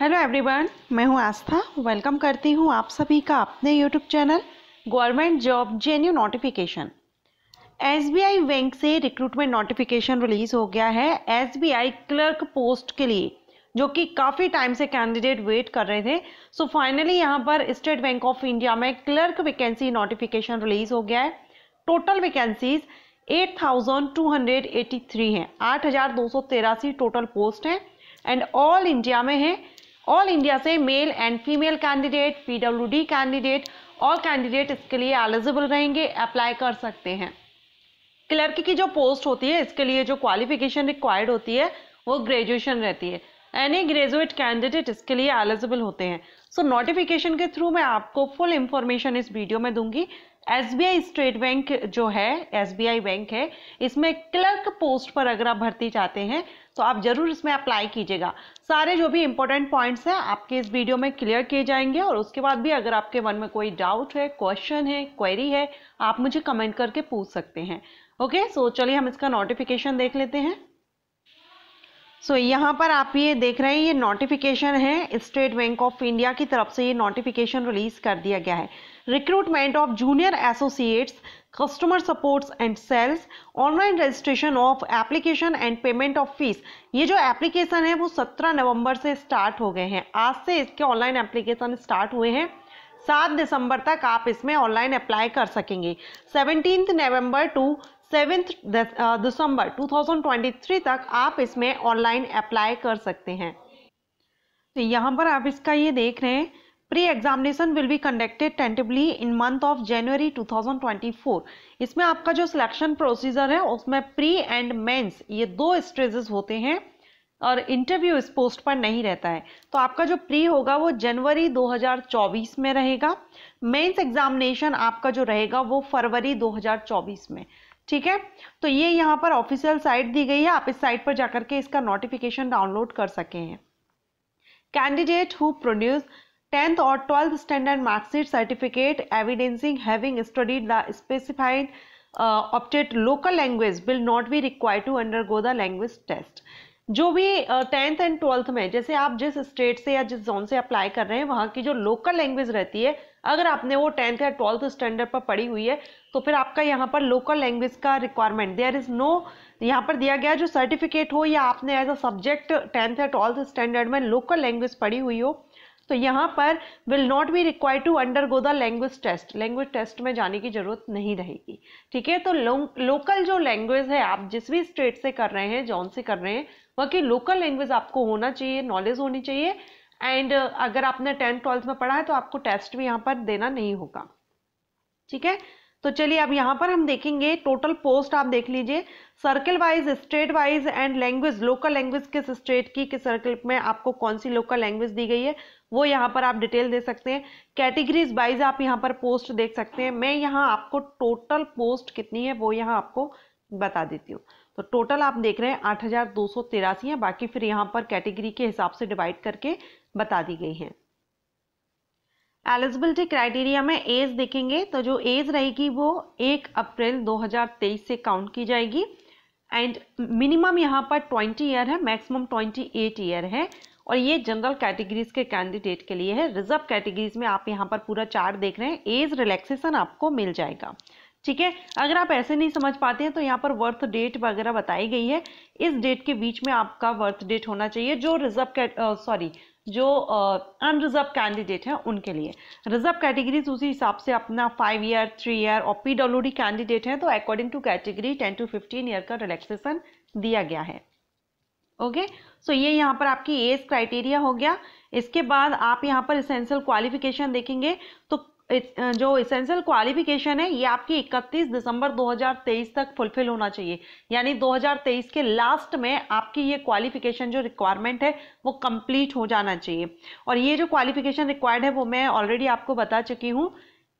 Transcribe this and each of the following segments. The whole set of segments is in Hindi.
हेलो एवरीवन मैं हूं आस्था वेलकम करती हूं आप सभी का अपने YouTube channel government job genuine notification SBI bank से रिक्रूटमेंट नोटिफिकेशन रिलीज हो गया है एसबीआई क्लर्क पोस्ट के लिए जो कि काफ़ी टाइम से कैंडिडेट वेट कर रहे थे सो फाइनली यहाँ पर स्टेट बैंक ऑफ इंडिया में क्लर्क वैकेंसी नोटिफिकेशन रिलीज हो गया है टोटल वैकेंसीज 8,283 हैं आठ टोटल पोस्ट हैं एंड ऑल इंडिया में हैं ऑल इंडिया से male and female candidate PWD candidate all candidate इसके लिए एलिजिबल रहेंगे अप्लाई कर सकते हैं क्लर्क की जो पोस्ट होती है इसके लिए जो क्वालिफिकेशन रिक्वायर्ड होती है वो ग्रेजुएशन रहती है एनी ग्रेजुएट कैंडिडेट इसके लिए एलिजिबल होते हैं सो so, नोटिफिकेशन के थ्रू मैं आपको फुल इंफॉर्मेशन इस वीडियो में दूंगी एस स्टेट बैंक जो है एस बैंक है इसमें क्लर्क पोस्ट पर अगर आप भर्ती चाहते हैं तो आप ज़रूर इसमें अप्लाई कीजिएगा सारे जो भी इंपॉर्टेंट पॉइंट्स हैं आपके इस वीडियो में क्लियर किए जाएंगे और उसके बाद भी अगर आपके मन में कोई डाउट है क्वेश्चन है क्वेरी है आप मुझे कमेंट करके पूछ सकते हैं ओके सो चलिए हम इसका नोटिफिकेशन देख लेते हैं सो so, यहाँ पर आप ये देख रहे हैं ये नोटिफिकेशन है स्टेट बैंक ऑफ इंडिया की तरफ से ये नोटिफिकेशन रिलीज़ कर दिया गया है recruitment of junior associates, customer supports and sales, online registration of application and payment of fees ये जो एप्लीकेशन है वो 17 नवंबर से स्टार्ट हो गए हैं आज से इसके ऑनलाइन एप्लीकेशन स्टार्ट हुए हैं 7 दिसंबर तक आप इसमें ऑनलाइन अप्लाई कर सकेंगे seventeen November to seventh December 2023 तक आप इसमें ऑनलाइन अप्लाई कर सकते हैं तो यहाँ पर आप इसका ये देख रहे हैं pre examination will be conducted tentatively in month of January 2024. इसमें आपका जो सिलेक्शन प्रोसीजर है उसमें प्री एंड मेंस ये दो स्टेजेस होते हैं और इंटरव्यू इस पोस्ट पर नहीं रहता है तो आपका जो प्री होगा वो जनवरी 2024 में रहेगा मेंस एग्जामिनेशन आपका जो रहेगा वो फरवरी 2024 में ठीक है तो ये यहाँ पर ऑफिशियल साइट दी गई है आप इस साइट पर जाकर के इसका नोटिफिकेशन डाउनलोड कर सके हैं कैंडिडेट हु प्रोड्यूस टेंथ और twelfth standard mark certificate evidencing having studied the specified opted local language will not be require to undergo the language test जो भी टेंथ एंड ट्वेल्थ में जैसे आप जिस स्टेट से या जिस जोन से अप्लाई कर रहे हैं वहाँ की जो लोकल लैंग्वेज रहती है अगर आपने वो टेंथ या ट्वेल्थ स्टैंडर्ड पर पढ़ी हुई है तो फिर आपका यहाँ पर लोकल लैंग्वेज का रिक्वायरमेंट देयर इज़ नो यहाँ पर दिया गया जो सर्टिफिकेट हो या आपने एज अ सब्जेक्ट टेंथ या ट्वेल्थ स्टैंडर्ड में लोकल लैंग्वेज पढ़ी हुई हो तो यहाँ पर will not be require to undergo the language test language test में जाने की जरूरत नहीं रहेगी ठीक है तो लो, लोकल जो लैंग्वेज है आप जिस भी स्टेट से कर रहे हैं जॉन से कर रहे हैं वह की लोकल लैंग्वेज आपको होना चाहिए नॉलेज होनी चाहिए एंड अगर आपने टेंथ ट्वेल्थ में पढ़ा है तो आपको टेस्ट भी यहाँ पर देना नहीं होगा ठीक है तो चलिए अब यहाँ पर हम देखेंगे टोटल पोस्ट आप देख लीजिए circle wise state wise and language local language किस स्टेट की किस सर्कल में आपको कौन सी लोकल लैंग्वेज दी गई है वो यहाँ पर आप डिटेल दे सकते हैं कैटेगरीज वाइज आप यहाँ पर पोस्ट देख सकते हैं मैं यहाँ आपको टोटल पोस्ट कितनी है वो यहाँ आपको बता देती हूँ तो टोटल आप देख रहे हैं आठ हज़ार दो सौ तिरासी है बाकी फिर यहाँ पर कैटेगरी के हिसाब से डिवाइड करके बता दी गई हैं एलिजिबिलिटी क्राइटेरिया में एज देखेंगे तो जो एज रहेगी वो एक अप्रैल 2023 से काउंट की जाएगी एंड मिनिमम यहाँ पर 20 ईयर है मैक्सिमम 28 ईयर है और ये जनरल कैटेगरीज के कैंडिडेट के लिए है रिजर्व कैटेगरीज में आप यहाँ पर पूरा चार्ट देख रहे हैं एज रिलैक्सेशन आपको मिल जाएगा ठीक है अगर आप ऐसे नहीं समझ पाते हैं तो यहाँ पर बर्थ डेट वगैरह बताई गई है इस डेट के बीच में आपका बर्थ डेट होना चाहिए जो रिजर्व सॉरी जो अनरिजर्व uh, कैंडिडेट हैं उनके लिए रिजर्व कैटेगरीज उसी हिसाब से अपना फाइव ईयर थ्री ईयर और पी डब्ल्यू डी कैंडिडेट हैं तो according to category ten to fifteen year का रिलैक्सेशन दिया गया है ओके okay? सो so ये यहाँ पर आपकी एज क्राइटेरिया हो गया इसके बाद आप यहाँ पर इसेंशियल क्वालिफिकेशन देखेंगे तो जो इसेंशियल क्वालिफिकेशन है ये आपकी 31 दिसंबर 2023 तक फुलफिल होना चाहिए यानी 2023 के लास्ट में आपकी ये क्वालिफिकेशन जो रिक्वायरमेंट है वो कंप्लीट हो जाना चाहिए और ये जो क्वालिफिकेशन रिक्वायर्ड है वो मैं ऑलरेडी आपको बता चुकी हूँ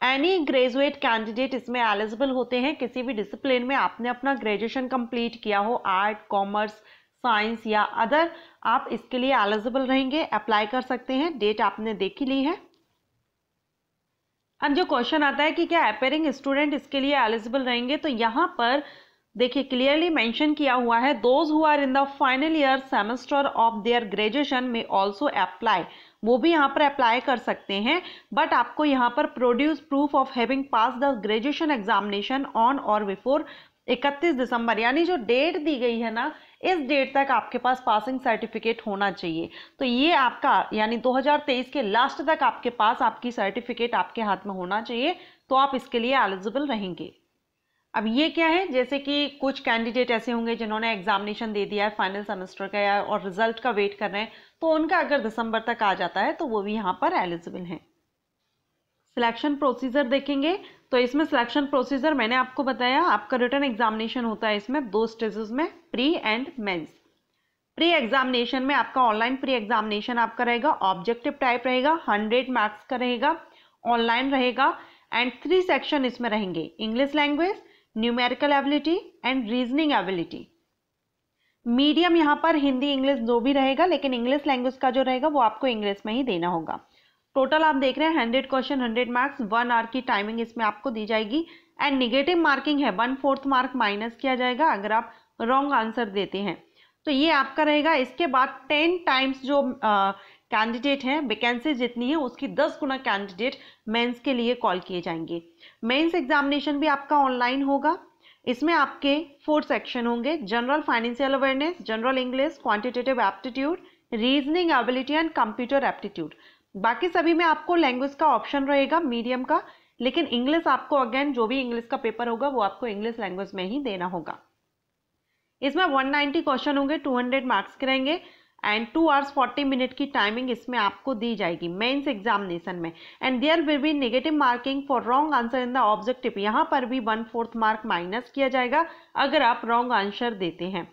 एनी ग्रेजुएट कैंडिडेट इसमें एलिजिबल होते हैं किसी भी डिसिप्लिन में आपने अपना ग्रेजुएशन कम्प्लीट किया हो आर्ट कॉमर्स साइंस या अदर आप इसके लिए एलिजिबल रहेंगे अप्लाई कर सकते हैं डेट आपने देखी ली है अब जो क्वेश्चन आता है कि क्या अपेयरिंग स्टूडेंट इसके लिए एलिजिबल रहेंगे तो यहाँ पर देखिए क्लियरली मेंशन किया हुआ है those who are in the final year semester of their graduation में ऑल्सो अप्लाई वो भी यहाँ पर अप्लाई कर सकते हैं बट आपको यहाँ पर produce proof of having pass the graduation examination on और बिफोर इकतीस दिसंबर यानी जो डेट दी गई है ना इस डेट तक आपके पास पासिंग सर्टिफिकेट होना चाहिए तो ये आपका यानी 2023 के लास्ट तक आपके पास आपकी सर्टिफिकेट आपके हाथ में होना चाहिए तो आप इसके लिए एलिजिबल रहेंगे अब ये क्या है जैसे कि कुछ कैंडिडेट ऐसे होंगे जिन्होंने एग्जामिनेशन दे दिया है फाइनल सेमेस्टर का या और रिजल्ट का वेट कर रहे हैं तो उनका अगर दिसंबर तक आ जाता है तो वो भी यहाँ पर एलिजिबल हैं सिलेक्शन प्रोसीजर देखेंगे तो इसमें सिलेक्शन प्रोसीजर मैंने आपको बताया आपका रिटर्न एग्जामिनेशन होता है इसमें दो स्टेजेस में pre and mains pre examination में आपका ऑनलाइन प्री एग्जामिनेशन आपका रहेगा ऑब्जेक्टिव टाइप रहेगा हंड्रेड मार्क्स का रहेगा ऑनलाइन रहेगा एंड थ्री सेक्शन इसमें रहेंगे English language numerical ability and reasoning ability medium यहाँ पर हिंदी इंग्लिश दो भी रहेगा लेकिन इंग्लिश लैंग्वेज का जो रहेगा वो आपको इंग्लिश में ही देना होगा टोटल आप देख रहे हैं hundred question hundred marks one hour की टाइमिंग इसमें आपको दी जाएगी एंड निगेटिव मार्किंग है वन फोर्थ मार्क माइनस किया जाएगा अगर आप रॉन्ग आंसर देते हैं तो ये आपका रहेगा इसके बाद टेन टाइम्स जो कैंडिडेट हैं वैकेंसी जितनी है उसकी दस गुना कैंडिडेट मेंस के लिए कॉल किए जाएंगे मेंस एग्जामिनेशन भी आपका ऑनलाइन होगा इसमें आपके फोर सेक्शन होंगे general financial awareness general English quantitative aptitude reasoning ability and computer aptitude बाकी सभी में आपको लैंग्वेज का ऑप्शन रहेगा मीडियम का लेकिन इंग्लिश आपको अगेन जो भी इंग्लिश का पेपर होगा वो आपको इंग्लिश लैंग्वेज में ही देना होगा इसमें 190 क्वेश्चन होंगे 200 मार्क्स के रहेंगे and two hours forty minute की टाइमिंग इसमें आपको दी जाएगी मेन्स एग्जामिनेशन में and there will be negative marking for wrong answer in the objective यहाँ पर भी वन फोर्थ मार्क माइनस किया जाएगा अगर आप रॉन्ग आंसर देते हैं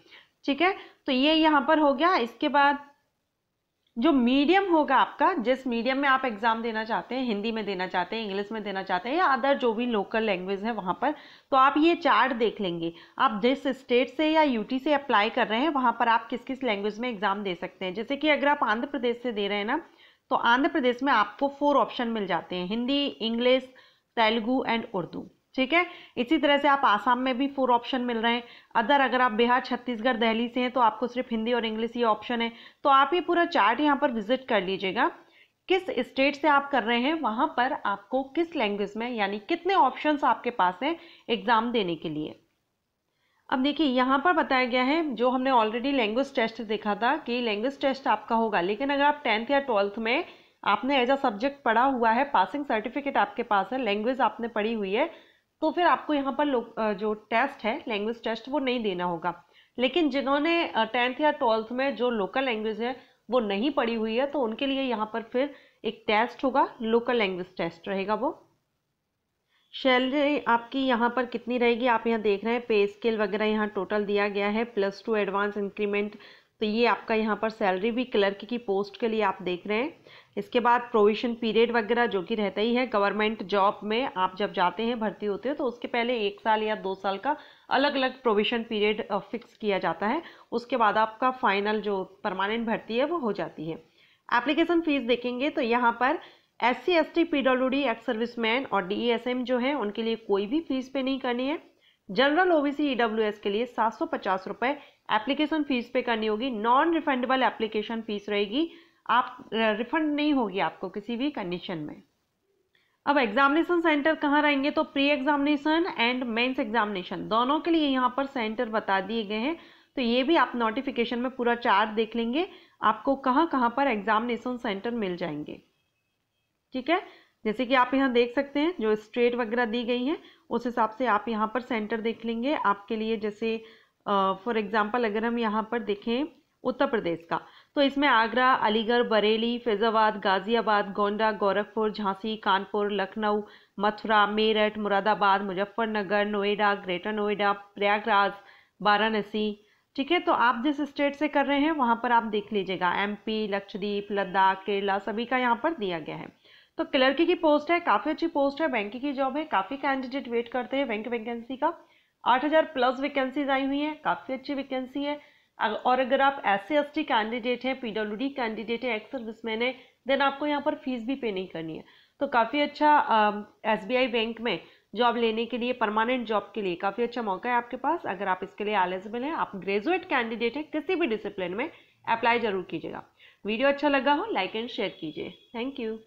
ठीक है तो ये यहाँ पर हो गया इसके बाद जो मीडियम होगा आपका जिस मीडियम में आप एग्ज़ाम देना चाहते हैं हिंदी में देना चाहते हैं इंग्लिश में देना चाहते हैं या अदर जो भी लोकल लैंग्वेज है वहाँ पर तो आप ये चार्ट देख लेंगे आप जिस स्टेट से या यूटी से अप्लाई कर रहे हैं वहाँ पर आप किस किस लैंग्वेज में एग्ज़ाम दे सकते हैं जैसे कि अगर आप आंध्र प्रदेश से दे रहे हैं ना तो आंध्र प्रदेश में आपको फोर ऑप्शन मिल जाते हैं हिंदी इंग्लिश तेलुगू एंड उर्दू ठीक है इसी तरह से आप आसाम में भी फोर ऑप्शन मिल रहे हैं अदर अगर आप बिहार छत्तीसगढ़ दहली से हैं तो आपको सिर्फ हिंदी और इंग्लिश ये ऑप्शन है तो आप ये पूरा चार्ट यहाँ पर विजिट कर लीजिएगा किस स्टेट से आप कर रहे हैं वहाँ पर आपको किस लैंग्वेज में यानी कितने ऑप्शंस आपके पास हैं एग्ज़ाम देने के लिए अब देखिए यहाँ पर बताया गया है जो हमने ऑलरेडी लैंग्वेज टेस्ट देखा था कि लैंग्वेज टेस्ट आपका होगा लेकिन अगर आप टेंथ या ट्वेल्थ में आपने एज अ सब्जेक्ट पढ़ा हुआ है पासिंग सर्टिफिकेट आपके पास है लैंग्वेज आपने पढ़ी हुई है तो फिर आपको यहाँ पर जो टेस्ट है लैंग्वेज टेस्ट वो नहीं देना होगा लेकिन जिन्होंने टेंथ या ट्वेल्थ में जो लोकल लैंग्वेज है वो नहीं पढ़ी हुई है तो उनके लिए यहाँ पर फिर एक टेस्ट होगा लोकल लैंग्वेज टेस्ट रहेगा वो सैलरी आपकी यहाँ पर कितनी रहेगी आप यहाँ देख रहे हैं पे स्केल वगैरह यहाँ टोटल दिया गया है प्लस टू एडवांस इंक्रीमेंट तो ये आपका यहाँ पर सैलरी भी क्लर्क की पोस्ट के लिए आप देख रहे हैं इसके बाद प्रोविशन पीरियड वगैरह जो कि रहता ही है गवर्नमेंट जॉब में आप जब जाते हैं भर्ती होते हो तो उसके पहले एक साल या दो साल का अलग अलग प्रोविशन पीरियड फिक्स किया जाता है उसके बाद आपका फाइनल जो परमानेंट भर्ती है वो हो जाती है एप्लीकेशन फ़ीस देखेंगे तो यहाँ पर S C S T P W D ex man और डी एस एम जो है उनके लिए कोई भी फीस पे नहीं करनी है जनरल ओबीसी ईडब्ल्यू के लिए सात सौ पचास रुपए एप्लीकेशन फीस पे करनी होगी नॉन रिफंडेबल एप्लीकेशन फीस रहेगी आप रिफंड नहीं होगी आपको किसी भी कंडीशन में अब एग्जामिनेशन सेंटर कहाँ रहेंगे तो pre examination and mains examination दोनों के लिए यहाँ पर सेंटर बता दिए गए हैं तो ये भी आप नोटिफिकेशन में पूरा चार्ट देख लेंगे आपको कहाँ कहाँ पर एग्जामिनेशन सेंटर मिल जाएंगे ठीक है जैसे कि आप यहाँ देख सकते हैं जो स्टेट वगैरह दी गई हैं उस हिसाब से आप यहाँ पर सेंटर देख लेंगे आपके लिए जैसे फॉर एग्ज़ाम्पल अगर हम यहाँ पर देखें उत्तर प्रदेश का तो इसमें आगरा अलीगढ़ बरेली फैज़ाबाद गाज़ियाबाद गोंडा गोरखपुर झांसी कानपुर लखनऊ मथुरा मेरठ मुरादाबाद मुजफ्फरनगर नोएडा ग्रेटर नोएडा प्रयागराज वाराणसी ठीक है तो आप जिस स्टेट से कर रहे हैं वहाँ पर आप देख लीजिएगा एमपी लक्षद्वीप लद्दाख केरला सभी का यहाँ पर दिया गया है तो क्लर्की की पोस्ट है काफ़ी अच्छी पोस्ट है बैंक की जॉब है काफ़ी कैंडिडेट वेट करते हैं बैंक वैकेंसी का 8000 प्लस वैकेंसीज आई हुई है काफ़ी अच्छी वैकेंसी है और अगर आप एस सी कैंडिडेट हैं पीडब्ल्यू कैंडिडेट हैं एक्स सर्विसमैन है देन आपको यहाँ पर फीस भी पे नहीं करनी है तो काफ़ी अच्छा एस बैंक में जॉब लेने के लिए परमानेंट जॉब के लिए काफ़ी अच्छा मौका है आपके पास अगर आप इसके लिए एलिजिबल हैं आप ग्रेजुएट कैंडिडेट हैं किसी भी डिसिप्लिन में अप्लाई जरूर कीजिएगा वीडियो अच्छा लगा हो लाइक एंड शेयर कीजिए थैंक यू